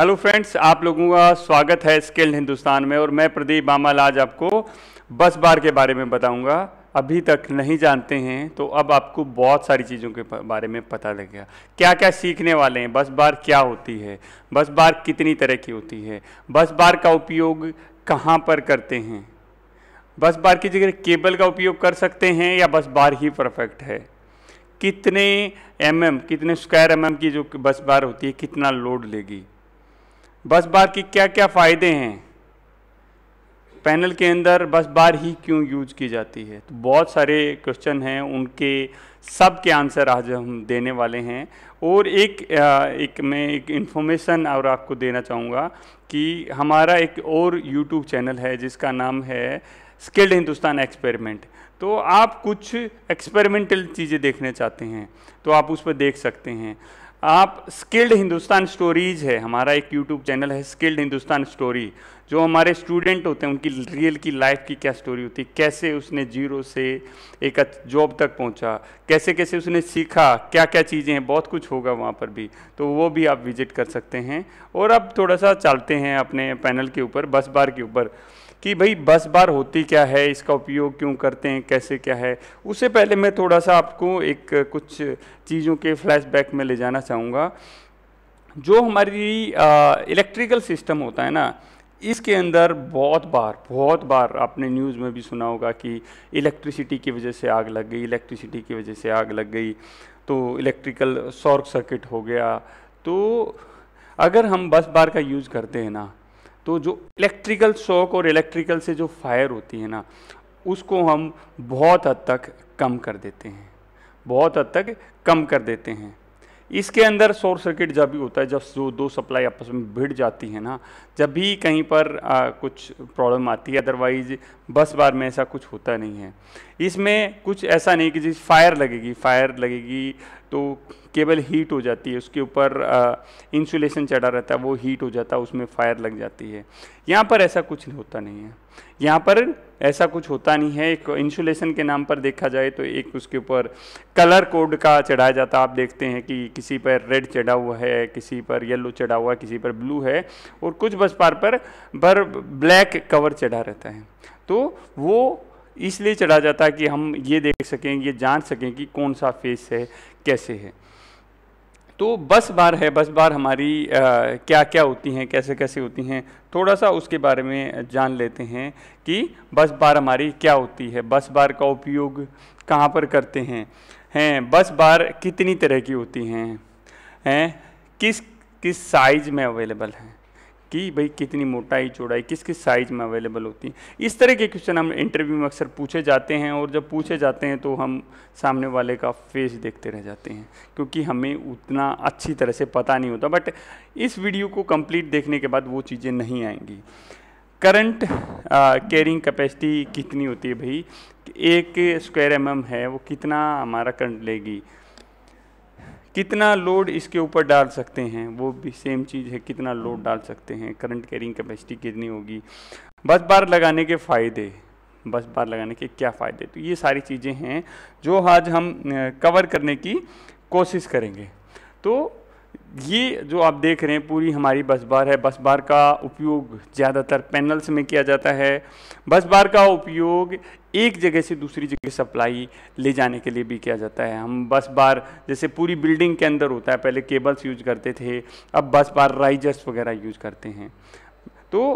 hello friends आप लोगों का स्वागत है स्किल हिंदुस्तान में और मैं प्रदीप बामल आज आपको बस बार के बारे में बताऊंगा अभी तक नहीं जानते हैं तो अब आपको बहुत सारी चीज़ों के बारे में पता लग गया क्या क्या सीखने वाले हैं बस बार क्या होती है बस बार कितनी तरह की होती है बस बार का उपयोग कहाँ पर करते हैं बस बार की जगह केबल का उपयोग कर सकते हैं या बस बार ही परफेक्ट है कितने एम mm, कितने स्क्वायर एम mm की जो बस बार होती है कितना लोड लेगी बस बार के क्या क्या फ़ायदे हैं पैनल के अंदर बस बार ही क्यों यूज की जाती है तो बहुत सारे क्वेश्चन हैं उनके सब के आंसर आज हम देने वाले हैं और एक एक मैं एक इन्फॉर्मेशन और आपको देना चाहूँगा कि हमारा एक और यूट्यूब चैनल है जिसका नाम है स्किल्ड हिंदुस्तान एक्सपेरिमेंट तो आप कुछ एक्सपेरिमेंटल चीज़ें देखने चाहते हैं तो आप उस पर देख सकते हैं आप स्किल्ड हिंदुस्तान स्टोरीज है हमारा एक यूट्यूब चैनल है स्किल्ड हिंदुस्तान स्टोरी जो हमारे स्टूडेंट होते हैं उनकी रियल की लाइफ की क्या स्टोरी होती है कैसे उसने जीरो से एक जॉब तक पहुंचा कैसे कैसे उसने सीखा क्या क्या चीज़ें हैं बहुत कुछ होगा वहाँ पर भी तो वो भी आप विजिट कर सकते हैं और अब थोड़ा सा चलते हैं अपने पैनल के ऊपर बस बार के ऊपर कि भाई बस बार होती क्या है इसका उपयोग क्यों करते हैं कैसे क्या है उससे पहले मैं थोड़ा सा आपको एक कुछ चीज़ों के फ्लैशबैक में ले जाना चाहूँगा जो हमारी इलेक्ट्रिकल सिस्टम होता है ना इसके अंदर बहुत बार बहुत बार आपने न्यूज़ में भी सुना होगा कि इलेक्ट्रिसिटी की वजह से आग लग गई इलेक्ट्रिसिटी की वजह से आग लग गई तो इलेक्ट्रिकल शॉर्ट सर्किट हो गया तो अगर हम बस बार का यूज़ करते हैं ना तो जो इलेक्ट्रिकल शॉक और इलेक्ट्रिकल से जो फायर होती है ना उसको हम बहुत हद तक कम कर देते हैं बहुत हद तक कम कर देते हैं इसके अंदर शॉर्ट सर्किट जब भी होता है जब जो दो सप्लाई आपस में भिड़ जाती है ना जब भी कहीं पर आ, कुछ प्रॉब्लम आती है अदरवाइज बस बार में ऐसा कुछ होता नहीं है इसमें कुछ ऐसा नहीं कि जिस फायर लगेगी फायर लगेगी तो केबल हीट हो जाती है उसके ऊपर इंसुलेशन चढ़ा रहता है वो हीट हो जाता है उसमें फायर लग जाती है यहाँ पर ऐसा कुछ होता नहीं है यहाँ पर ऐसा कुछ होता नहीं है एक इंसुलेशन के नाम पर देखा जाए तो एक उसके ऊपर कलर कोड का चढ़ाया जाता है आप देखते हैं कि किसी पर रेड चढ़ा हुआ है किसी पर येलो चढ़ा हुआ है किसी पर ब्लू है और कुछ बस पार पर बर ब्लैक कवर चढ़ा रहता है तो वो इसलिए चढ़ा जाता है कि हम ये देख सकें ये जान सकें कि कौन सा फेस है कैसे है तो बस बार है बस बार हमारी आ, क्या क्या होती हैं कैसे कैसे होती हैं थोड़ा सा उसके बारे में जान लेते हैं कि बस बार हमारी क्या होती है बस बार का उपयोग कहाँ पर करते हैं हैं बस बार कितनी तरह की होती हैं हैं किस किस साइज में अवेलेबल हैं कि भाई कितनी मोटाई चौड़ाई किस किस साइज़ में अवेलेबल होती है इस तरह के क्वेश्चन हम इंटरव्यू में अक्सर पूछे जाते हैं और जब पूछे जाते हैं तो हम सामने वाले का फेस देखते रह जाते हैं क्योंकि हमें उतना अच्छी तरह से पता नहीं होता बट इस वीडियो को कम्प्लीट देखने के बाद वो चीज़ें नहीं आएंगी करंट कैरिंग कैपेसिटी कितनी होती है भाई एक स्क्वायर एम है वो कितना हमारा करंट लेगी कितना लोड इसके ऊपर डाल सकते हैं वो भी सेम चीज़ है कितना लोड डाल सकते हैं करंट कैरिंग कैपेसिटी कितनी होगी बस बार लगाने के फ़ायदे बस बार लगाने के क्या फ़ायदे तो ये सारी चीज़ें हैं जो आज हम कवर करने की कोशिश करेंगे तो ये जो आप देख रहे हैं पूरी हमारी बस बार है बस बार का उपयोग ज़्यादातर पैनल्स में किया जाता है बस बार का उपयोग एक जगह से दूसरी जगह सप्लाई ले जाने के लिए भी किया जाता है हम बस बार जैसे पूरी बिल्डिंग के अंदर होता है पहले केबल्स यूज करते थे अब बस बार राइजर्स वगैरह यूज करते हैं तो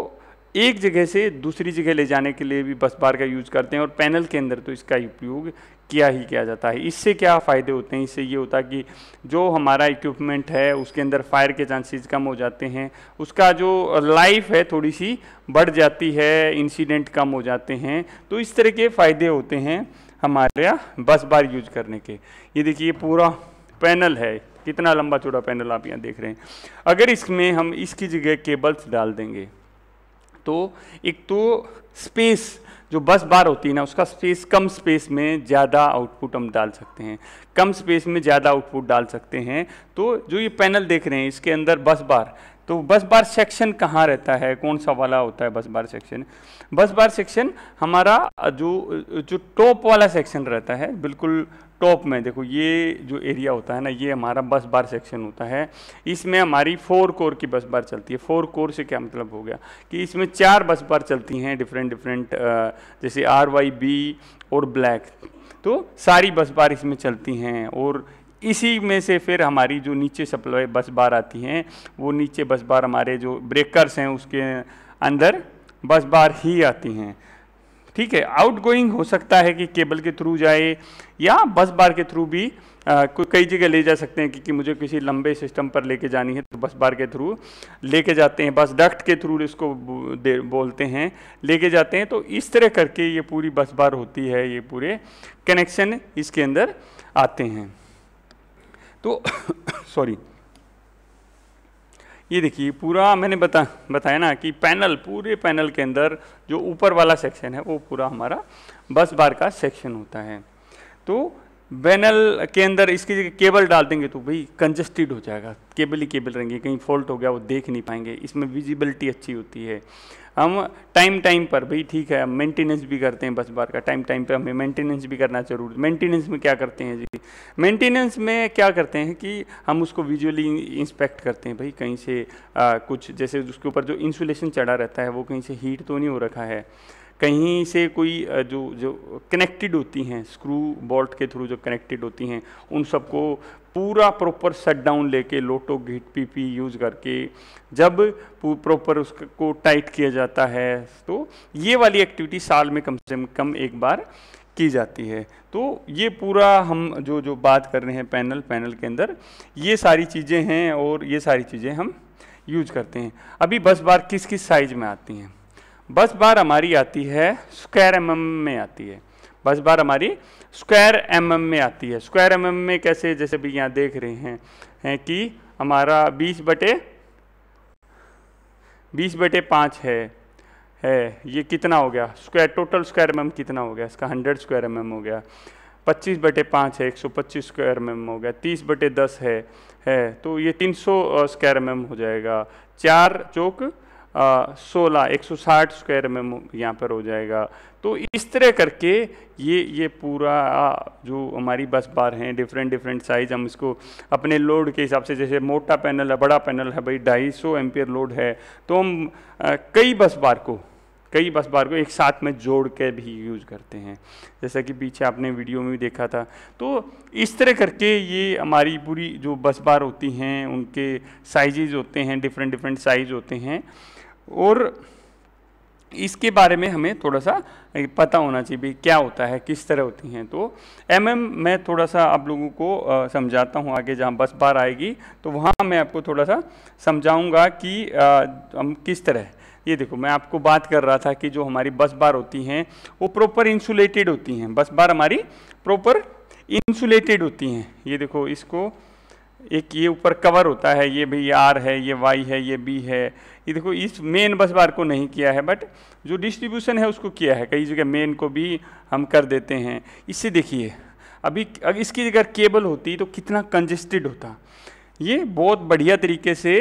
एक जगह से दूसरी जगह ले जाने के लिए भी बस बार का यूज़ करते हैं और पैनल के अंदर तो इसका उपयोग किया ही किया जाता है इससे क्या फ़ायदे होते हैं इससे ये होता है कि जो हमारा इक्विपमेंट है उसके अंदर फायर के चांसेस कम हो जाते हैं उसका जो लाइफ है थोड़ी सी बढ़ जाती है इंसिडेंट कम हो जाते हैं तो इस तरह के फ़ायदे होते हैं हमारे यहाँ बस बार यूज करने के ये देखिए पूरा पैनल है कितना लंबा चौड़ा पैनल आप यहाँ देख रहे हैं अगर इसमें हम इसकी जगह केबल्स डाल देंगे तो एक तो स्पेस जो बस बार होती है ना उसका स्पेस कम स्पेस में ज़्यादा आउटपुट हम डाल सकते हैं कम स्पेस में ज़्यादा आउटपुट डाल सकते हैं तो जो ये पैनल देख रहे हैं इसके अंदर बस बार तो बस बार सेक्शन कहाँ रहता है कौन सा वाला होता है बस बार सेक्शन बस बार सेक्शन हमारा जो जो टॉप वाला सेक्शन रहता है बिल्कुल टॉप में देखो ये जो एरिया होता है ना ये हमारा बस बार सेक्शन होता है इसमें हमारी फोर कोर की बस बार चलती है फोर कोर से क्या मतलब हो गया कि इसमें चार बस बार चलती हैं डिफरेंट डिफरेंट जैसे आर वाई बी और ब्लैक तो सारी बस बार इसमें चलती हैं और इसी में से फिर हमारी जो नीचे सप्लाई बस बार आती हैं वो नीचे बस बार हमारे जो ब्रेकर्स हैं उसके अंदर बस बार ही आती हैं ठीक है आउटगोइंग हो सकता है कि केबल के थ्रू जाए या बस बार के थ्रू भी कई जगह ले जा सकते हैं क्योंकि मुझे किसी लंबे सिस्टम पर लेके जानी है तो बस बार के थ्रू लेके जाते हैं बस डक्ट के थ्रू इसको बोलते हैं लेके जाते हैं तो इस तरह करके ये पूरी बस बार होती है ये पूरे कनेक्शन इसके अंदर आते हैं तो सॉरी ये देखिए पूरा मैंने बता बताया ना कि पैनल पूरे पैनल के अंदर जो ऊपर वाला सेक्शन है वो पूरा हमारा बस बार का सेक्शन होता है तो पैनल के अंदर इसकी जगह केबल डाल देंगे तो भाई कंजस्टेड हो जाएगा केबल ही केबल रहेंगे कहीं फॉल्ट हो गया वो देख नहीं पाएंगे इसमें विजिबिलिटी अच्छी होती है हम टाइम टाइम पर भाई ठीक है मेंटेनेंस भी करते हैं बस बार का टाइम टाइम पर हमें मेंटेनेंस भी करना जरूर मेंटेनेंस में क्या करते हैं जी मेंटेनेंस में क्या करते हैं कि हम उसको विजुअली इंस्पेक्ट करते हैं भाई कहीं से आ, कुछ जैसे उसके ऊपर जो इंसुलेशन चढ़ा रहता है वो कहीं से हीट तो नहीं हो रखा है कहीं से कोई जो जो कनेक्टेड होती हैं स्क्रू बोल्ट के थ्रू जो कनेक्टेड होती हैं उन सबको पूरा प्रॉपर शट डाउन लेके लोटो घीट पीपी यूज करके जब प्रॉपर उसको टाइट किया जाता है तो ये वाली एक्टिविटी साल में कम से कम एक बार की जाती है तो ये पूरा हम जो जो बात कर रहे हैं पैनल पैनल के अंदर ये सारी चीज़ें हैं और ये सारी चीज़ें हम यूज करते हैं अभी बस बार किस किस साइज में आती हैं बस बार हमारी आती है स्क्वायर एम mm में आती है बस बार हमारी स्क्वायर एम mm में आती है स्क्वायर एम mm में कैसे जैसे भी यहाँ देख रहे हैं है कि हमारा बीस बटे बीस बटे पाँच है है ये कितना हो गया स्क्वायर टोटल स्क्वायर एम कितना हो गया इसका हंड्रेड स्क्वायर एम हो गया पच्चीस बटे पाँच है एक सौ पच्चीस स्क्वायर एम हो गया तीस बटे दस है है तो ये तीन सौ स्क्वायर एम हो जाएगा चार चौक सोलह एक सौ साठ स्क्वायर में यहाँ पर हो जाएगा तो इस तरह करके ये ये पूरा जो हमारी बस बार हैं डिफरेंट डिफरेंट साइज़ हम इसको अपने लोड के हिसाब से जैसे मोटा पैनल है बड़ा पैनल है भाई ढाई सौ एम्पियर लोड है तो हम आ, कई बस बार को कई बस बार को एक साथ में जोड़ के भी यूज करते हैं जैसा कि पीछे आपने वीडियो में भी देखा था तो इस तरह करके ये हमारी पूरी जो बस बार होती हैं उनके साइजेज होते हैं डिफरेंट डिफरेंट साइज होते हैं और इसके बारे में हमें थोड़ा सा पता होना चाहिए क्या होता है किस तरह होती हैं तो एम एम मैं थोड़ा सा आप लोगों को समझाता हूँ आगे जहाँ बस बार आएगी तो वहाँ मैं आपको थोड़ा सा समझाऊँगा कि आ, हम किस तरह ये देखो मैं आपको बात कर रहा था कि जो हमारी बस बार होती हैं वो प्रॉपर इंसुलेटेड होती हैं बस बार हमारी प्रॉपर इंसुलेटेड होती हैं ये देखो इसको एक ये ऊपर कवर होता है ये भाई आर है ये वाई है ये बी है ये देखो इस मेन बस बार को नहीं किया है बट जो डिस्ट्रीब्यूशन है उसको किया है कई जगह मेन को भी हम कर देते हैं इससे देखिए अभी अगर इसकी जगह केबल होती तो कितना कंजेस्टेड होता ये बहुत बढ़िया तरीके से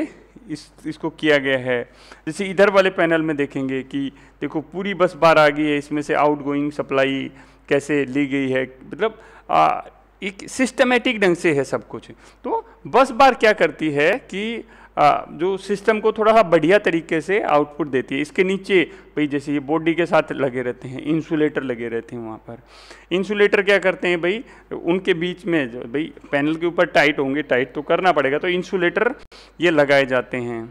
इस इसको किया गया है जैसे इधर वाले पैनल में देखेंगे कि देखो पूरी बस बार आ गई है इसमें से आउट गोइंग सप्लाई कैसे ली गई है मतलब एक सिस्टमेटिक ढंग से है सब कुछ तो बस बार क्या करती है कि आ, जो सिस्टम को थोड़ा सा बढ़िया तरीके से आउटपुट देती है इसके नीचे भाई जैसे ये बॉडी के साथ लगे रहते हैं इंसुलेटर लगे रहते हैं वहाँ पर इंसुलेटर क्या करते हैं भाई उनके बीच में जो भाई पैनल के ऊपर टाइट होंगे टाइट तो करना पड़ेगा तो इंसुलेटर ये लगाए जाते हैं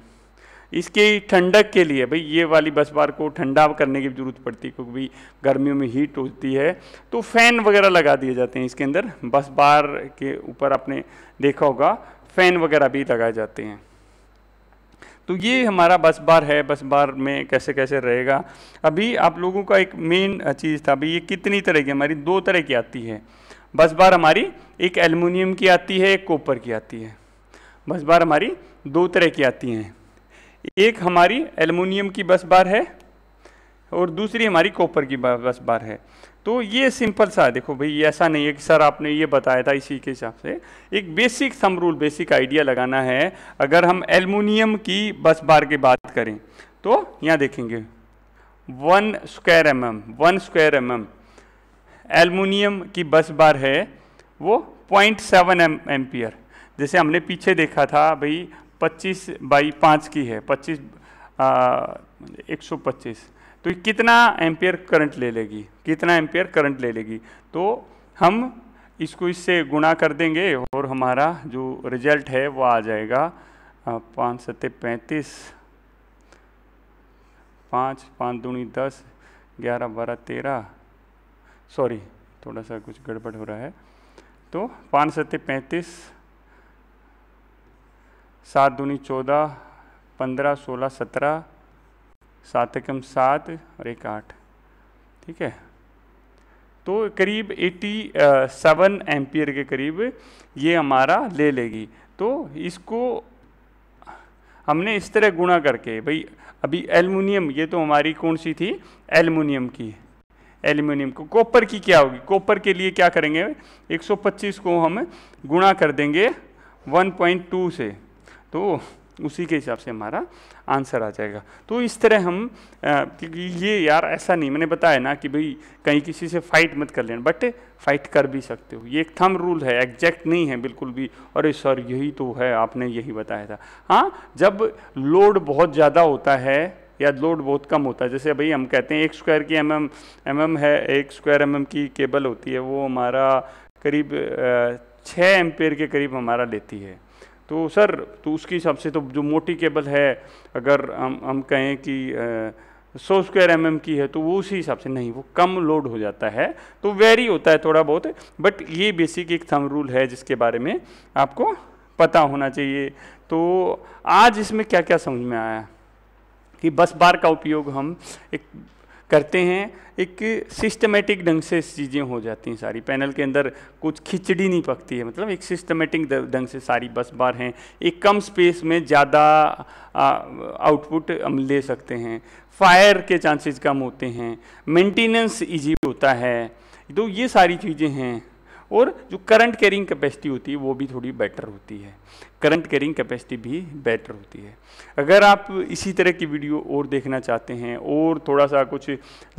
इसके ठंडक के लिए भाई ये वाली बस बार को ठंडा करने की ज़रूरत पड़ती है क्योंकि गर्मियों में हीट होती है तो फ़ैन वगैरह लगा दिए जाते हैं इसके अंदर बस बार के ऊपर आपने देखा होगा फ़ैन वगैरह भी लगाए जाते हैं तो ये हमारा बस बार है बस बार में कैसे कैसे रहेगा अभी आप लोगों का एक मेन चीज़ था अभी ये कितनी तरह की हमारी दो तरह की आती है बस बार हमारी एक एलमिनियम की आती है एक कॉपर की आती है बस बार हमारी दो तरह की आती हैं एक हमारी एलुमिनियम की बस बार है और दूसरी हमारी कॉपर की बस बार है तो ये सिंपल सा देखो भाई ऐसा नहीं है कि सर आपने ये बताया था इसी के हिसाब से एक basic some rule basic idea लगाना है अगर हम एलुमिनियम की बस बार की बात करें तो यहाँ देखेंगे one square M M one square M M aluminium की बस बार है वो पॉइंट सेवन एम एम्पियर जैसे हमने पीछे देखा था भाई 25 बाई पाँच की है 25 एक सौ पच्चीस तो कितना एम्पेयर करंट ले लेगी कितना एम्पेयर करंट ले लेगी तो हम इसको इससे गुणा कर देंगे और हमारा जो रिजल्ट है वो आ जाएगा पाँच सत्ते पैंतीस पाँच पाँच दूनी दस ग्यारह बारह तेरह सॉरी थोड़ा सा कुछ गड़बड़ हो रहा है तो पाँच सत्ते पैंतीस सात दूनी चौदह पंद्रह सोलह सत्रह सात एकम सात और एक आठ ठीक है तो करीब 87 सेवन एम्पियर के करीब ये हमारा ले लेगी तो इसको हमने इस तरह गुणा करके भाई अभी एलमिनियम ये तो हमारी कौन सी थी एलमिनियम की एल्यूमिनियम को कॉपर की क्या होगी कॉपर के लिए क्या करेंगे 125 को हम गुणा कर देंगे 1.2 से तो उसी के हिसाब से हमारा आंसर आ जाएगा तो इस तरह हम क्योंकि ये यार ऐसा नहीं मैंने बताया ना कि भाई कहीं किसी से फाइट मत कर लेना बट फाइट कर भी सकते हो ये एक थम रूल है एग्जैक्ट नहीं है बिल्कुल भी अरे सर यही तो है आपने यही बताया था हाँ जब लोड बहुत ज़्यादा होता है या लोड बहुत कम होता है जैसे भाई हम कहते हैं एक स्क्वायर की एम एम एम एम है एक स्क्वायर एम एम की केबल होती है वो हमारा करीब छः एम्पेयर के करीब हमारा लेती है तो सर तो उसके हिसाब से तो जो मोटी केबल है अगर हम हम कहें कि सौ स्क्वायर एम की है तो वो उसी हिसाब से नहीं वो कम लोड हो जाता है तो वेरी होता है थोड़ा बहुत बट ये बेसिक एक थम रूल है जिसके बारे में आपको पता होना चाहिए तो आज इसमें क्या क्या समझ में आया कि बस बार का उपयोग हम एक करते हैं एक सिस्टमेटिक ढंग से चीज़ें हो जाती हैं सारी पैनल के अंदर कुछ खिचड़ी नहीं पकती है मतलब एक सिस्टमेटिक ढंग से सारी बस बार हैं एक कम स्पेस में ज़्यादा आउटपुट हम ले सकते हैं फायर के चांसेस कम होते हैं मेंटेनेंस इजी होता है तो ये सारी चीज़ें हैं और जो करंट कैरिंग कैपेसिटी होती है वो भी थोड़ी बेटर होती है करंट कैरिंग कैपेसिटी भी बेटर होती है अगर आप इसी तरह की वीडियो और देखना चाहते हैं और थोड़ा सा कुछ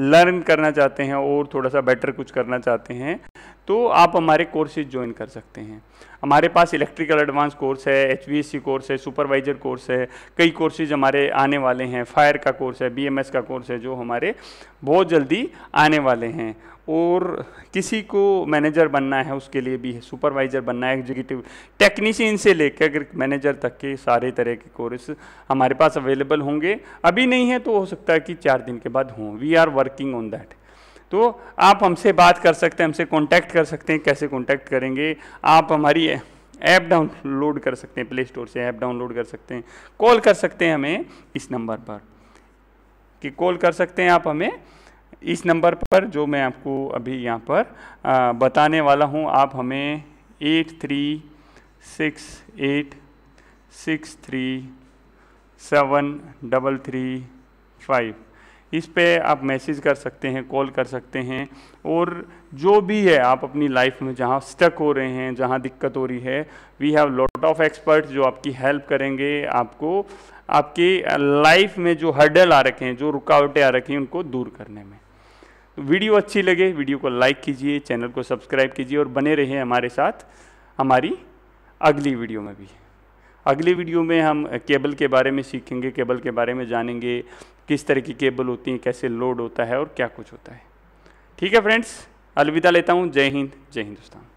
लर्न करना चाहते हैं और थोड़ा सा बेटर कुछ करना चाहते हैं तो आप हमारे कोर्सेज ज्वाइन कर सकते हैं हमारे पास इलेक्ट्रिकल एडवांस कोर्स है एच कोर्स है सुपरवाइजर कोर्स है कई कोर्सेज हमारे आने वाले हैं फायर का कोर्स है बी का कोर्स है जो हमारे बहुत जल्दी आने वाले हैं और किसी को मैनेजर बनना है उसके लिए भी है सुपरवाइज़र बनना है एग्जीक्यूटिव टेक्नीशियन से लेकर मैनेजर तक के सारे तरह के कोर्स हमारे पास अवेलेबल होंगे अभी नहीं है तो हो सकता है कि चार दिन के बाद हों we are working on that तो आप हमसे बात कर सकते हैं हमसे कॉन्टैक्ट कर सकते हैं कैसे कॉन्टैक्ट करेंगे आप हमारी ऐप डाउनलोड कर सकते हैं प्ले स्टोर से ऐप डाउनलोड कर सकते हैं कॉल कर सकते हैं हमें इस नंबर पर कि कॉल कर सकते हैं आप हमें इस नंबर पर जो मैं आपको अभी यहाँ पर आ, बताने वाला हूँ आप हमें eight three six eight six three seven double three five इस पे आप मैसेज कर सकते हैं कॉल कर सकते हैं और जो भी है आप अपनी लाइफ में जहाँ स्टक हो रहे हैं जहाँ दिक्कत हो रही है we have lot of expert जो आपकी हेल्प करेंगे आपको आपके लाइफ में जो हर्डल आ रखे हैं जो रुकावटें आ रखी हैं उनको दूर करने में तो वीडियो अच्छी लगे वीडियो को लाइक कीजिए चैनल को सब्सक्राइब कीजिए और बने रहिए हमारे साथ हमारी अगली वीडियो में भी अगली वीडियो में हम केबल के बारे में सीखेंगे केबल के बारे में जानेंगे किस तरह की केबल होती हैं कैसे लोड होता है और क्या कुछ होता है ठीक है फ्रेंड्स अलविदा लेता हूँ जय हिंद जय हिंदुस्तान